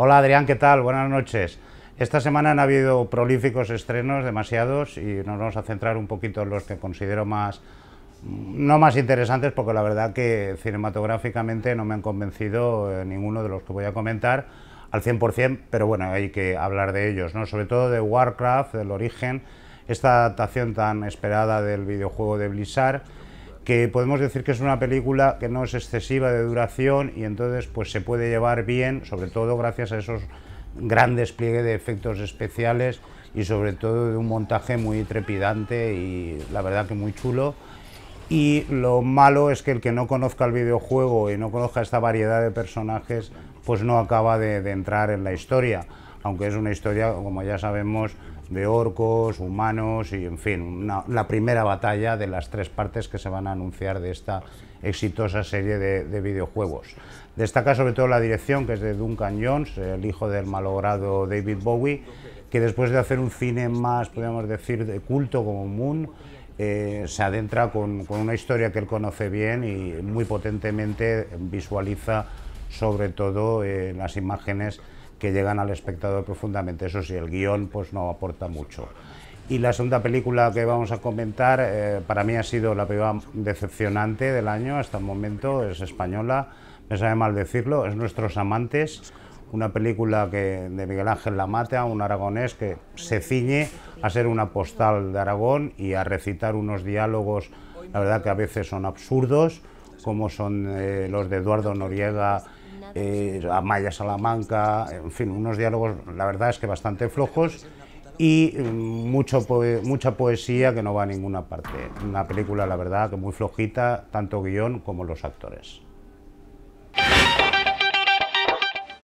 Hola Adrián, ¿qué tal? Buenas noches. Esta semana han habido prolíficos estrenos, demasiados, y nos vamos a centrar un poquito en los que considero más, no más interesantes, porque la verdad que cinematográficamente no me han convencido eh, ninguno de los que voy a comentar al 100%, pero bueno, hay que hablar de ellos, ¿no? sobre todo de Warcraft, del origen, esta adaptación tan esperada del videojuego de Blizzard, que podemos decir que es una película que no es excesiva de duración y entonces pues se puede llevar bien, sobre todo gracias a esos gran despliegue de efectos especiales y sobre todo de un montaje muy trepidante y la verdad que muy chulo. Y lo malo es que el que no conozca el videojuego y no conozca esta variedad de personajes, pues no acaba de, de entrar en la historia, aunque es una historia, como ya sabemos, de orcos, humanos y, en fin, la primera batalla de las tres partes que se van a anunciar de esta exitosa serie de, videojuegos. Destaca sobre todo la dirección, que es de Duncan Jones, el hijo del malogrado David Bowie, que después de hacer un cine más, podríamos decir, de culto como Moon, eh, se adentra con, una historia que él conoce bien y muy potentemente visualiza sobre todo eh, las imágenes que llegan al espectador profundamente. Eso sí, el guión pues no aporta mucho. Y la segunda película que vamos a comentar, eh, para mí ha sido la película decepcionante del año hasta el momento, es española, me sabe mal decirlo, es Nuestros Amantes, una película que, de Miguel Ángel Lamata, un aragonés que se ciñe a ser una postal de Aragón y a recitar unos diálogos, la verdad que a veces son absurdos, como son eh, los de Eduardo Noriega eh, Maya Salamanca, en fin, unos diálogos, la verdad es que bastante flojos y mm, mucho mucha poesía que no va a ninguna parte. Una película, la verdad, que muy flojita, tanto guión como los actores.